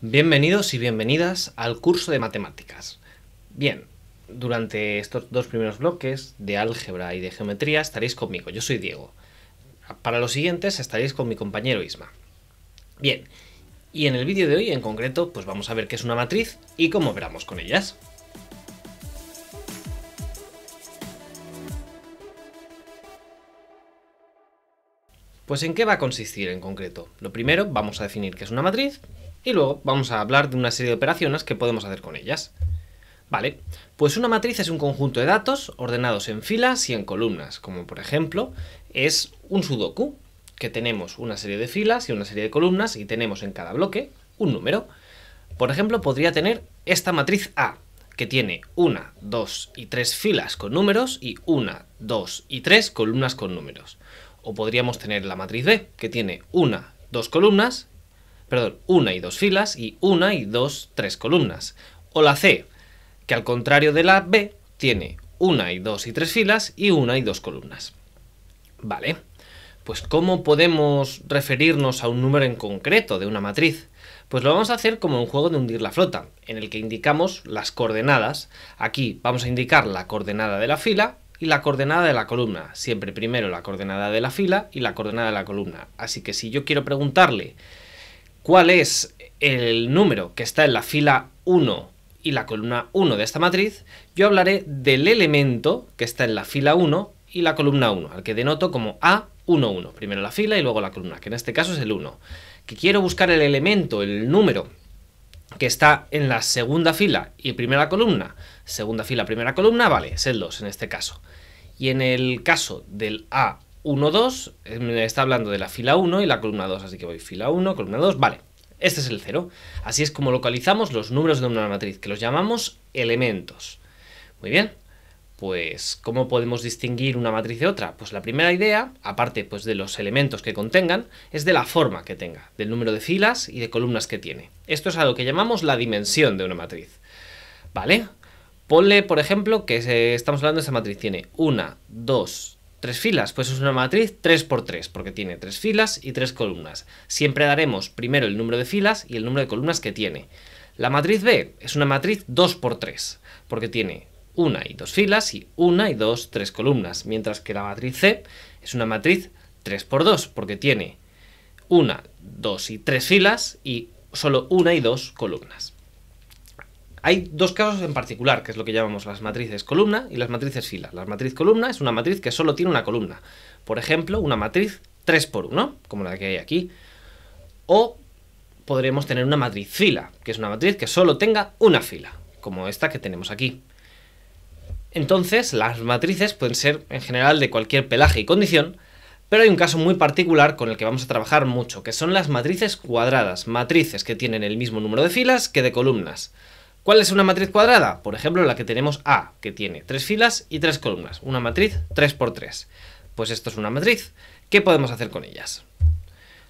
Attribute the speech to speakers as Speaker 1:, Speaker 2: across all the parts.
Speaker 1: Bienvenidos y bienvenidas al curso de matemáticas. Bien, durante estos dos primeros bloques de álgebra y de geometría estaréis conmigo, yo soy Diego. Para los siguientes estaréis con mi compañero Isma. Bien, y en el vídeo de hoy en concreto pues vamos a ver qué es una matriz y cómo operamos con ellas. Pues en qué va a consistir en concreto. Lo primero, vamos a definir qué es una matriz y luego vamos a hablar de una serie de operaciones que podemos hacer con ellas. Vale, pues una matriz es un conjunto de datos ordenados en filas y en columnas, como por ejemplo es un sudoku, que tenemos una serie de filas y una serie de columnas y tenemos en cada bloque un número. Por ejemplo, podría tener esta matriz A, que tiene una, dos y tres filas con números y una, dos y tres columnas con números. O podríamos tener la matriz B, que tiene una, dos columnas perdón, una y dos filas y una y dos, tres columnas. O la C, que al contrario de la B, tiene una y dos y tres filas y una y dos columnas. Vale, pues ¿cómo podemos referirnos a un número en concreto de una matriz? Pues lo vamos a hacer como un juego de hundir la flota, en el que indicamos las coordenadas. Aquí vamos a indicar la coordenada de la fila y la coordenada de la columna. Siempre primero la coordenada de la fila y la coordenada de la columna. Así que si yo quiero preguntarle cuál es el número que está en la fila 1 y la columna 1 de esta matriz, yo hablaré del elemento que está en la fila 1 y la columna 1, al que denoto como A11. Primero la fila y luego la columna, que en este caso es el 1. Que quiero buscar el elemento, el número que está en la segunda fila y primera columna. Segunda fila, primera columna, vale, es el 2 en este caso. Y en el caso del A 1, 2, eh, está hablando de la fila 1 y la columna 2, así que voy fila 1, columna 2, vale, este es el 0. Así es como localizamos los números de una matriz, que los llamamos elementos. Muy bien, pues ¿cómo podemos distinguir una matriz de otra? Pues la primera idea, aparte pues, de los elementos que contengan, es de la forma que tenga, del número de filas y de columnas que tiene. Esto es algo que llamamos la dimensión de una matriz. ¿Vale? Ponle, por ejemplo, que estamos hablando de esa matriz. Tiene 1, 2, tres filas, pues es una matriz 3 x 3, porque tiene tres filas y tres columnas. Siempre daremos primero el número de filas y el número de columnas que tiene. La matriz B es una matriz 2 x 3, porque tiene una y dos filas y una y dos, tres columnas, mientras que la matriz C es una matriz 3 x 2, porque tiene una, dos y tres filas y solo una y dos columnas hay dos casos en particular, que es lo que llamamos las matrices columna y las matrices fila. La matriz columna es una matriz que solo tiene una columna. Por ejemplo, una matriz 3x1, como la que hay aquí. O podremos tener una matriz fila, que es una matriz que solo tenga una fila, como esta que tenemos aquí. Entonces, las matrices pueden ser en general de cualquier pelaje y condición, pero hay un caso muy particular con el que vamos a trabajar mucho, que son las matrices cuadradas, matrices que tienen el mismo número de filas que de columnas. ¿Cuál es una matriz cuadrada? Por ejemplo, la que tenemos A, que tiene tres filas y tres columnas. Una matriz 3x3. Pues esto es una matriz. ¿Qué podemos hacer con ellas?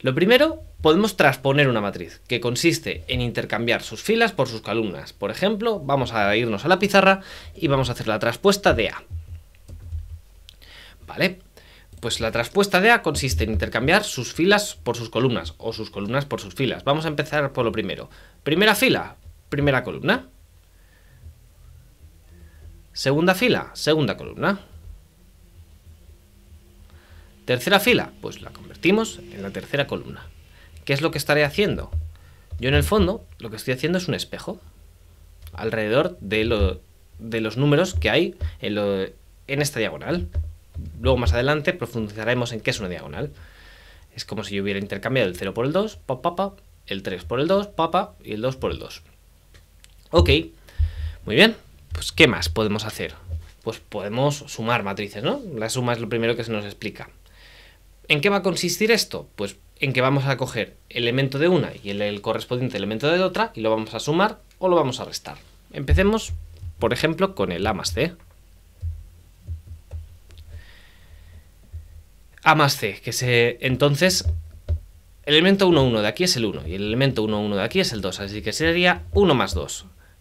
Speaker 1: Lo primero, podemos transponer una matriz, que consiste en intercambiar sus filas por sus columnas. Por ejemplo, vamos a irnos a la pizarra y vamos a hacer la traspuesta de A. ¿Vale? Pues la traspuesta de A consiste en intercambiar sus filas por sus columnas, o sus columnas por sus filas. Vamos a empezar por lo primero. Primera fila, primera columna. Segunda fila, segunda columna. Tercera fila, pues la convertimos en la tercera columna. ¿Qué es lo que estaré haciendo? Yo en el fondo lo que estoy haciendo es un espejo alrededor de, los números que hay en, esta diagonal. Luego más adelante profundizaremos en qué es una diagonal. Es como si yo hubiera intercambiado el 0 por el 2, pa, el 3 por el 2, papá, y el 2 por el 2. Ok, muy bien. Pues, ¿qué más podemos hacer? Pues podemos sumar matrices, ¿no? La suma es lo primero que se nos explica. ¿En qué va a consistir esto? Pues en que vamos a coger el elemento de una y el, correspondiente elemento de otra y lo vamos a sumar o lo vamos a restar. Empecemos, por ejemplo, con el A más C. A más C, que se entonces el elemento 1, 1 de aquí es el 1 y el elemento 1, 1 de aquí es el 2, así que sería 1 más 2.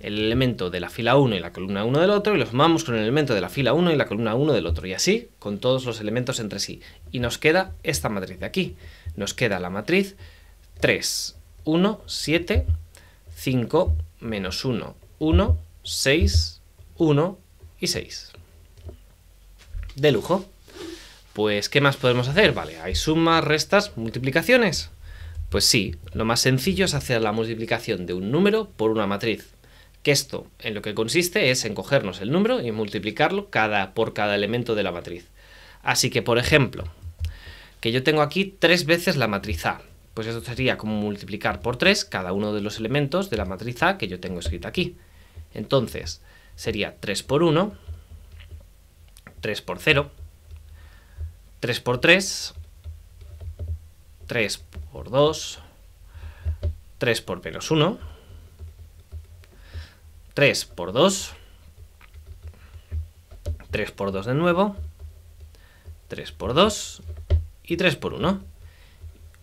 Speaker 1: el elemento de la fila 1 y la columna 1 del otro y lo sumamos con el elemento de la fila 1 y la columna 1 del otro y así con todos los elementos entre sí. Y nos queda esta matriz de aquí. Nos queda la matriz 3, 1, 7, 5, menos 1, 1, 6, 1 y 6. De lujo. Pues, ¿qué más podemos hacer? Vale, hay sumas, restas, multiplicaciones. Pues sí, lo más sencillo es hacer la multiplicación de un número por una matriz que esto en lo que consiste es en cogernos el número y multiplicarlo cada, por cada elemento de la matriz. Así que, por ejemplo, que yo tengo aquí tres veces la matriz A. Pues eso sería como multiplicar por tres cada uno de los elementos de la matriz A que yo tengo escrita aquí. Entonces, sería 3 por 1, 3 por 0, 3 por 3, 3 por 2, 3 por menos 1, 3 por 2, 3 por 2 de nuevo, 3 por 2 y 3 por 1.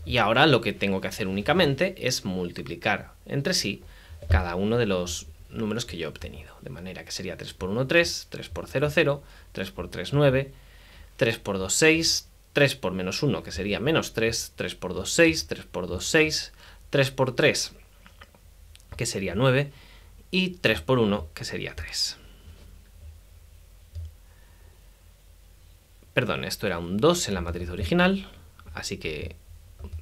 Speaker 1: Y ahora lo que tengo que hacer únicamente es multiplicar entre sí cada uno de los números que yo he obtenido. De manera que sería 3 por 1, 3, 3 por 0, 0, 3 por 3, 9, 3 por 2, 6, 3 por menos 1, que sería menos 3, 3 por 2, 6, 3 por 2, 6, 3 por 3, que sería 9, y 3 por 1, que sería 3. Perdón, esto era un 2 en la matriz original, así que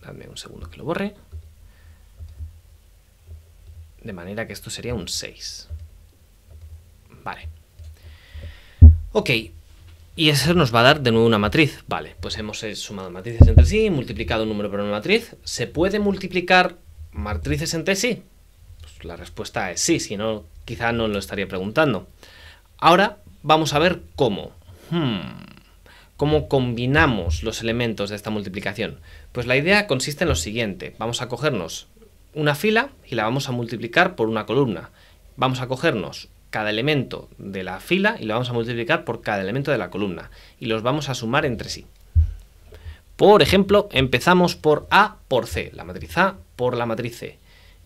Speaker 1: dame un segundo que lo borre. De manera que esto sería un 6. Vale. Ok, y eso nos va a dar de nuevo una matriz. Vale, pues hemos eh, sumado matrices entre sí, multiplicado un número por una matriz. ¿Se puede multiplicar matrices entre sí? Pues, la respuesta es sí, si no, quizá no lo estaría preguntando. Ahora vamos a ver cómo. Hmm, ¿Cómo combinamos los elementos de esta multiplicación? Pues la idea consiste en lo siguiente. Vamos a cogernos una fila y la vamos a multiplicar por una columna. Vamos a cogernos cada elemento de la fila y lo vamos a multiplicar por cada elemento de la columna y los vamos a sumar entre sí. Por ejemplo, empezamos por A por C, la matriz A por la matriz C.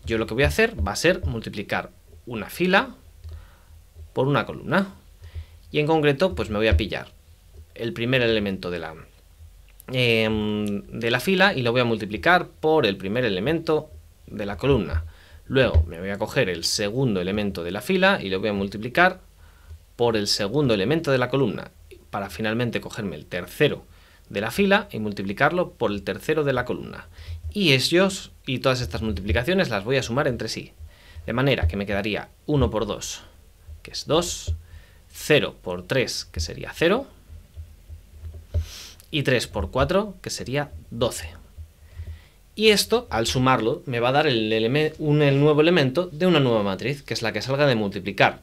Speaker 1: Yo lo que voy a hacer va a ser multiplicar una fila por una columna. Y en concreto, pues me voy a pillar el primer elemento de la, em, de la fila y lo voy a multiplicar por el primer elemento de la columna. Luego me voy a coger el segundo elemento de la fila y lo voy a multiplicar por el segundo elemento de la columna para finalmente cogerme el tercero de la fila y multiplicarlo por el tercero de la columna. Y ellos y todas estas multiplicaciones las voy a sumar entre sí. De manera que me quedaría 1 por 2, que es 2, 0 por 3, que sería 0, y 3 por 4, que sería 12. Y esto, al sumarlo, me va a dar el, el nuevo elemento de una nueva matriz, que es la que salga de multiplicar.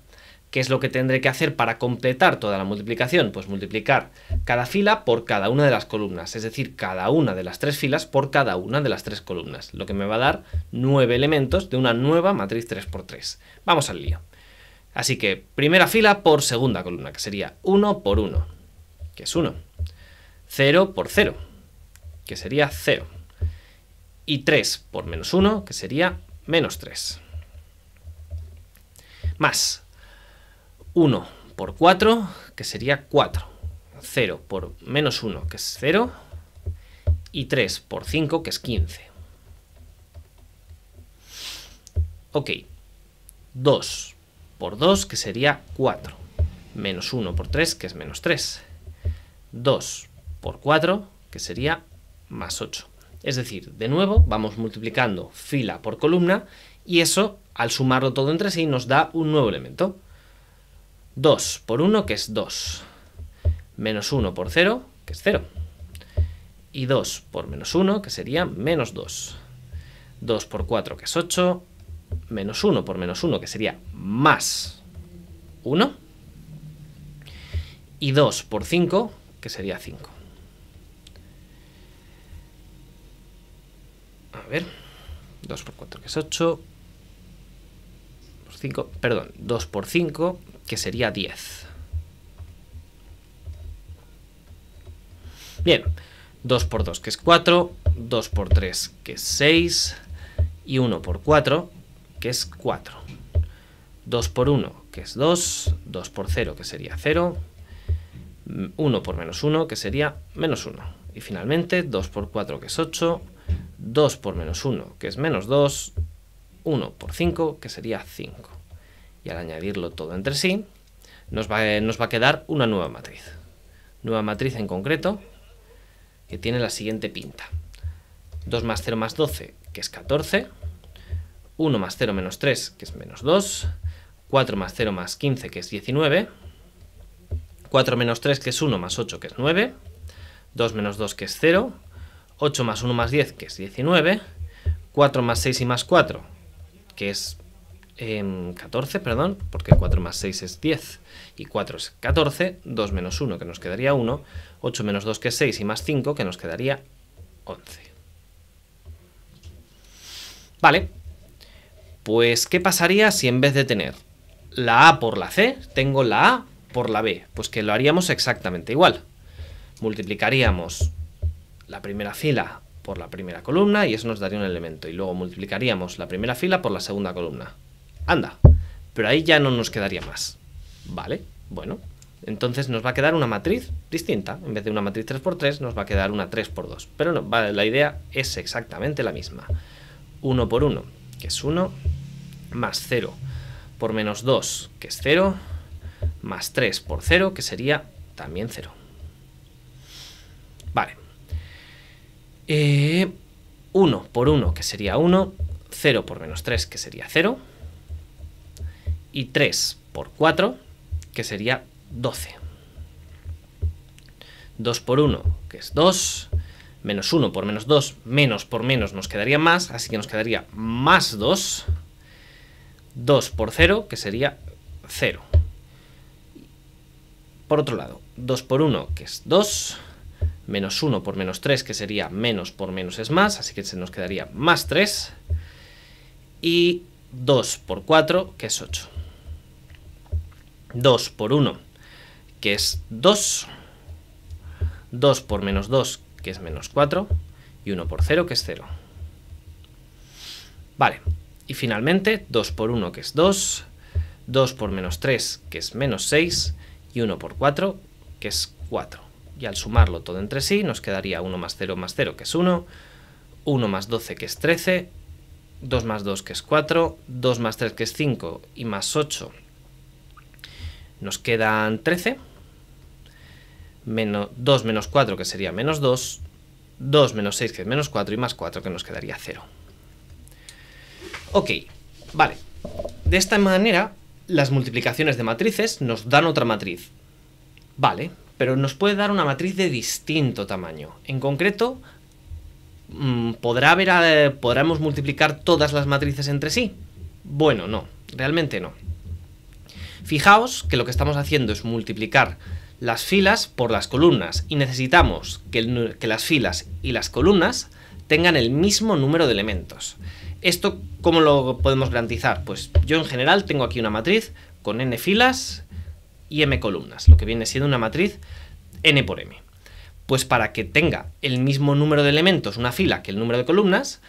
Speaker 1: ¿Qué es lo que tendré que hacer para completar toda la multiplicación? Pues multiplicar cada fila por cada una de las columnas, es decir, cada una de las tres filas por cada una de las tres columnas, lo que me va a dar nueve elementos de una nueva matriz 3x3. Vamos al lío. Así que primera fila por segunda columna, que sería 1 por 1, que es 1. 0 por 0, que sería 0. Y 3 por menos 1, que sería menos 3. Más 1 por 4, que sería 4. 0 por menos 1, que es 0. Y 3 por 5, que es 15. Ok. 2 por 2, que sería 4. Menos 1 por 3, que es menos 3. 2 por 4, que sería más 8. Es decir, de nuevo vamos multiplicando fila por columna y eso, al sumarlo todo entre sí, nos da un nuevo elemento. 2 por 1, que es 2. Menos 1 por 0, que es 0. Y 2 por menos 1, que sería menos 2. 2 por 4, que es 8. Menos 1 por menos 1, que sería más 1. Y 2 por 5, que sería 5. A ver. 2 por 4, que es 8 perdón, 2 por 5, que sería 10. Bien, 2 por 2, que es 4, 2 por 3, que es 6, y 1 por 4, que es 4. 2 por 1, que es 2, 2 por 0, que sería 0, 1 por menos 1, que sería menos 1. Y finalmente, 2 por 4, que es 8, 2 por menos 1, que es menos 2, 1 por 5, que sería 5 y al añadirlo todo entre sí, nos va, nos va a quedar una nueva matriz. Nueva matriz en concreto que tiene la siguiente pinta. 2 más 0 más 12, que es 14. 1 más 0 menos 3, que es menos 2. 4 más 0 más 15, que es 19. 4 menos 3, que es 1 más 8, que es 9. 2 menos 2, que es 0. 8 más 1 más 10, que es 19. 4 más 6 y más 4, que es 14, perdón, porque 4 más 6 es 10 y 4 es 14, 2 menos 1 que nos quedaría 1, 8 menos 2 que es 6 y más 5 que nos quedaría 11. Vale, pues ¿qué pasaría si en vez de tener la A por la C, tengo la A por la B? Pues que lo haríamos exactamente igual. Multiplicaríamos la primera fila por la primera columna y eso nos daría un elemento. Y luego multiplicaríamos la primera fila por la segunda columna anda, pero ahí ya no nos quedaría más. Vale, bueno, entonces nos va a quedar una matriz distinta. En vez de una matriz 3x3 nos va a quedar una 3x2. Pero no, vale, la idea es exactamente la misma. 1 por 1, que es 1, más 0 por menos 2, que es 0, más 3 por 0, que sería también 0. Vale. Eh, 1 por 1, que sería 1, 0 por menos 3, que sería 0, y 3 por 4, que sería 12. 2 por 1, que es 2, menos 1 por menos 2, menos por menos nos quedaría más, así que nos quedaría más 2, 2 por 0, que sería 0. Por otro lado, 2 por 1, que es 2, menos 1 por menos 3, que sería menos por menos es más, así que se nos quedaría más 3, y 2 por 4, que es 8. 2 por 1, que es 2, 2 por menos 2, que es menos 4, y 1 por 0, que es 0. Vale, y finalmente 2 por 1, que es 2, 2 por menos 3, que es menos 6, y 1 por 4, que es 4. Y al sumarlo todo entre sí, nos quedaría 1 más 0 más 0, que es 1, 1 más 12, que es 13, 2 más 2, que es 4, 2 más 3, que es 5, y más 8, nos quedan 13. 2 menos 4, que sería menos 2. 2 menos 6, que es menos 4. Y más 4, que nos quedaría 0. Ok, vale. De esta manera, las multiplicaciones de matrices nos dan otra matriz. Vale, pero nos puede dar una matriz de distinto tamaño. En concreto, mm, ¿podrá haber, eh, ¿podremos multiplicar todas las matrices entre sí? Bueno, no, realmente no. Fijaos que lo que estamos haciendo es multiplicar las filas por las columnas y necesitamos que, las filas y las columnas tengan el mismo número de elementos. ¿Esto cómo lo podemos garantizar? Pues yo en general tengo aquí una matriz con n filas y m columnas, lo que viene siendo una matriz n por m. Pues para que tenga el mismo número de elementos una fila que el número de columnas,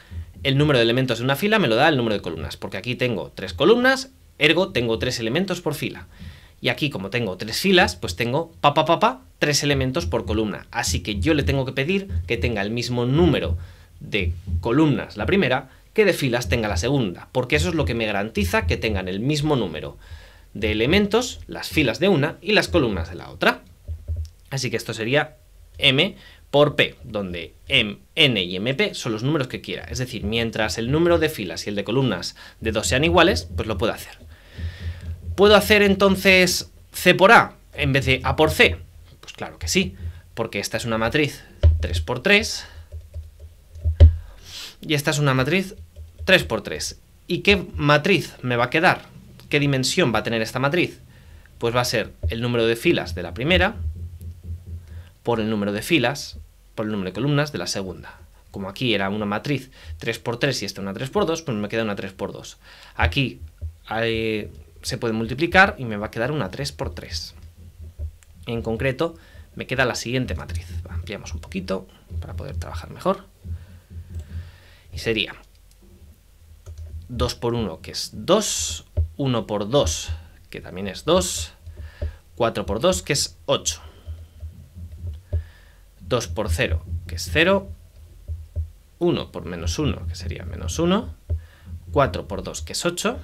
Speaker 1: el número de elementos de una fila me lo da el número de columnas, porque aquí tengo tres columnas Ergo, tengo tres elementos por fila. Y aquí, como tengo tres filas, pues tengo pa, pa, tres elementos por columna. Así que yo le tengo que pedir que tenga el mismo número de columnas la primera que de filas tenga la segunda, porque eso es lo que me garantiza que tengan el mismo número de elementos, las filas de una y las columnas de la otra. Así que esto sería m por p, donde m, n y mp son los números que quiera. Es decir, mientras el número de filas y el de columnas de dos sean iguales, pues lo puedo hacer. ¿Puedo hacer entonces C por A en vez de A por C? Pues claro que sí, porque esta es una matriz 3 por 3 y esta es una matriz 3 por 3. ¿Y qué matriz me va a quedar? ¿Qué dimensión va a tener esta matriz? Pues va a ser el número de filas de la primera por el número de filas, por el número de columnas de la segunda. Como aquí era una matriz 3x3 y esta una 3x2, pues me queda una 3x2. Aquí hay eh, se puede multiplicar y me va a quedar una 3 por 3. En concreto, me queda la siguiente matriz. Ampliamos un poquito para poder trabajar mejor. Y sería 2 por 1, que es 2, 1 por 2, que también es 2, 4 por 2, que es 8, 2 por 0, que es 0, 1 por menos 1, que sería menos 1, 4 por 2, que es 8,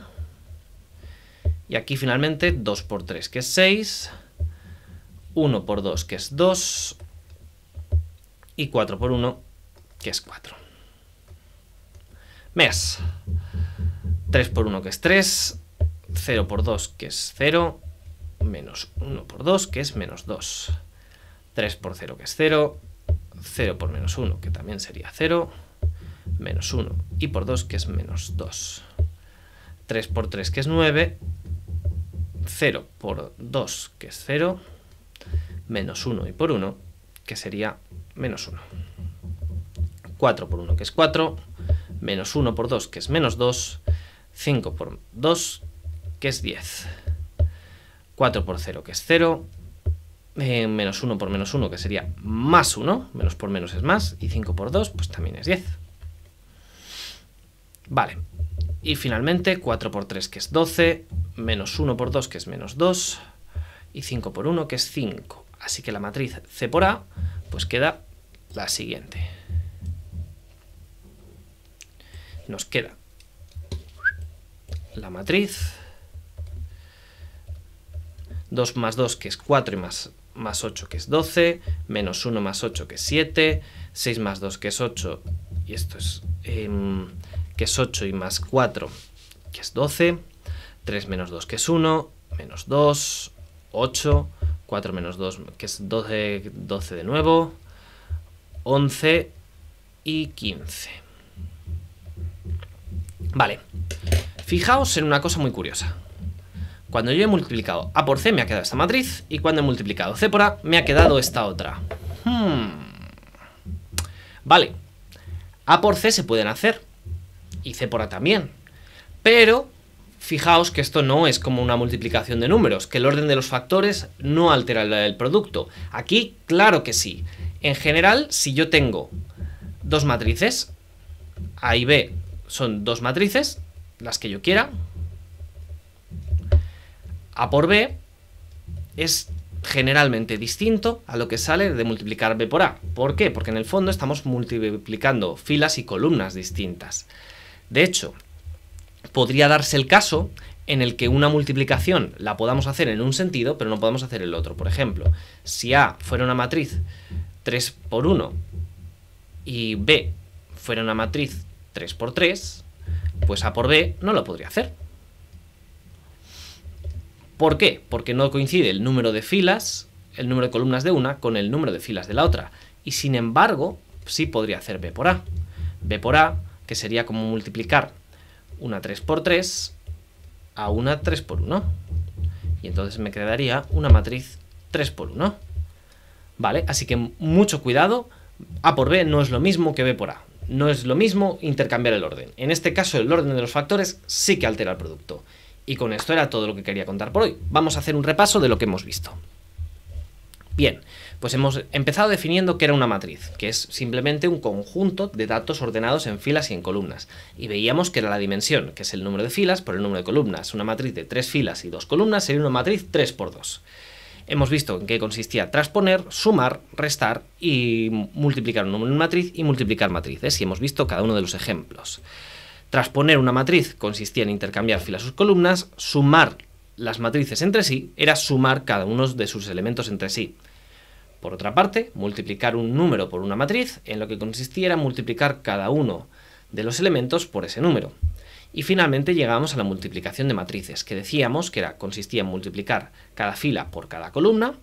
Speaker 1: y aquí finalmente 2 por 3, que es 6, 1 por 2, que es 2, y 4 por 1, que es 4. Mes. 3 por 1, que es 3, 0 por 2, que es 0, menos 1 por 2, que es menos 2. 3 por 0, que es 0, 0 por menos 1, que también sería 0, menos 1, y por 2, que es menos 2. 3 por 3, que es 9, 0 por 2, que es 0, menos 1 y por 1, que sería menos 1. 4 por 1, que es 4, menos 1 por 2, que es menos 2, 5 por 2, que es 10. 4 por 0, que es 0, eh, menos 1 por menos 1, que sería más 1, menos por menos es más, y 5 por 2, pues también es 10. Vale, y finalmente 4 por 3 que es 12, menos 1 por 2 que es menos 2 y 5 por 1 que es 5. Así que la matriz C por A pues queda la siguiente. Nos queda la matriz 2 más 2 que es 4 y más, más 8 que es 12, menos 1 más 8 que es 7, 6 más 2 que es 8 y esto es... Em, que es 8 y más 4, que es 12, 3 menos 2, que es 1, menos 2, 8, 4 menos 2, que es 12, 12 de nuevo, 11 y 15. Vale, fijaos en una cosa muy curiosa. Cuando yo he multiplicado A por C me ha quedado esta matriz y cuando he multiplicado C por A me ha quedado esta otra. Hmm. Vale, A por C se pueden hacer, y a también. Pero fijaos que esto no es como una multiplicación de números, que el orden de los factores no altera el producto. Aquí, claro que sí. En general, si yo tengo dos matrices, A y B son dos matrices, las que yo quiera, A por B es generalmente distinto a lo que sale de multiplicar B por A. ¿Por qué? Porque en el fondo estamos multiplicando filas y columnas distintas. De hecho, podría darse el caso en el que una multiplicación la podamos hacer en un sentido, pero no podemos hacer el otro. Por ejemplo, si A fuera una matriz 3 por 1 y B fuera una matriz 3 por 3, pues A por B no lo podría hacer. ¿Por qué? Porque no coincide el número de filas, el número de columnas de una, con el número de filas de la otra. Y sin embargo, sí podría hacer B por A. B por A que sería como multiplicar una 3 por 3 a una 3 por 1. Y entonces me quedaría una matriz 3 por 1. ¿Vale? Así que mucho cuidado. A por B no es lo mismo que B por A. No es lo mismo intercambiar el orden. En este caso, el orden de los factores sí que altera el producto. Y con esto era todo lo que quería contar por hoy. Vamos a hacer un repaso de lo que hemos visto. Bien, pues hemos empezado definiendo qué era una matriz, que es simplemente un conjunto de datos ordenados en filas y en columnas. Y veíamos que era la dimensión, que es el número de filas por el número de columnas. Una matriz de tres filas y dos columnas sería una matriz 3 por 2. Hemos visto en qué consistía transponer, sumar, restar y multiplicar un número en matriz y multiplicar matrices. Y hemos visto cada uno de los ejemplos. Transponer una matriz consistía en intercambiar filas sus columnas, sumar las matrices entre sí era sumar cada uno de sus elementos entre sí. Por otra parte, multiplicar un número por una matriz, en lo que consistía era multiplicar cada uno de los elementos por ese número. Y finalmente llegamos a la multiplicación de matrices, que decíamos que era, consistía en multiplicar cada fila por cada columna,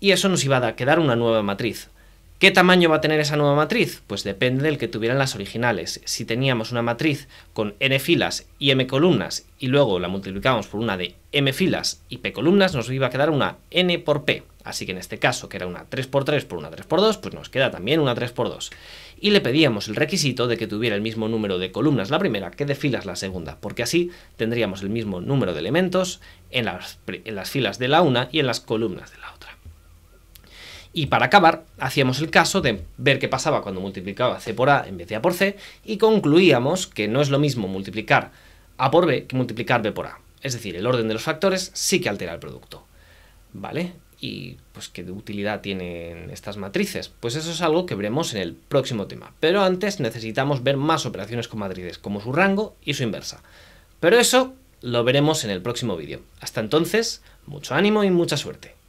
Speaker 1: y eso nos iba a quedar una nueva matriz, ¿Qué tamaño va a tener esa nueva matriz? Pues depende del que tuvieran las originales. Si teníamos una matriz con n filas y m columnas y luego la multiplicamos por una de m filas y p columnas, nos iba a quedar una n por p. Así que en este caso, que era una 3x3 por una 3x2, pues nos queda también una 3x2. Y le pedíamos el requisito de que tuviera el mismo número de columnas la primera que de filas la segunda, porque así tendríamos el mismo número de elementos en las, en las filas de la una y en las columnas de la otra. Y para acabar, hacíamos el caso de ver qué pasaba cuando multiplicaba C por A en vez de A por C y concluíamos que no es lo mismo multiplicar A por B que multiplicar B por A. Es decir, el orden de los factores sí que altera el producto. ¿Vale? ¿Y pues qué utilidad tienen estas matrices? Pues eso es algo que veremos en el próximo tema. Pero antes necesitamos ver más operaciones con matrices, como su rango y su inversa. Pero eso lo veremos en el próximo vídeo. Hasta entonces, mucho ánimo y mucha suerte.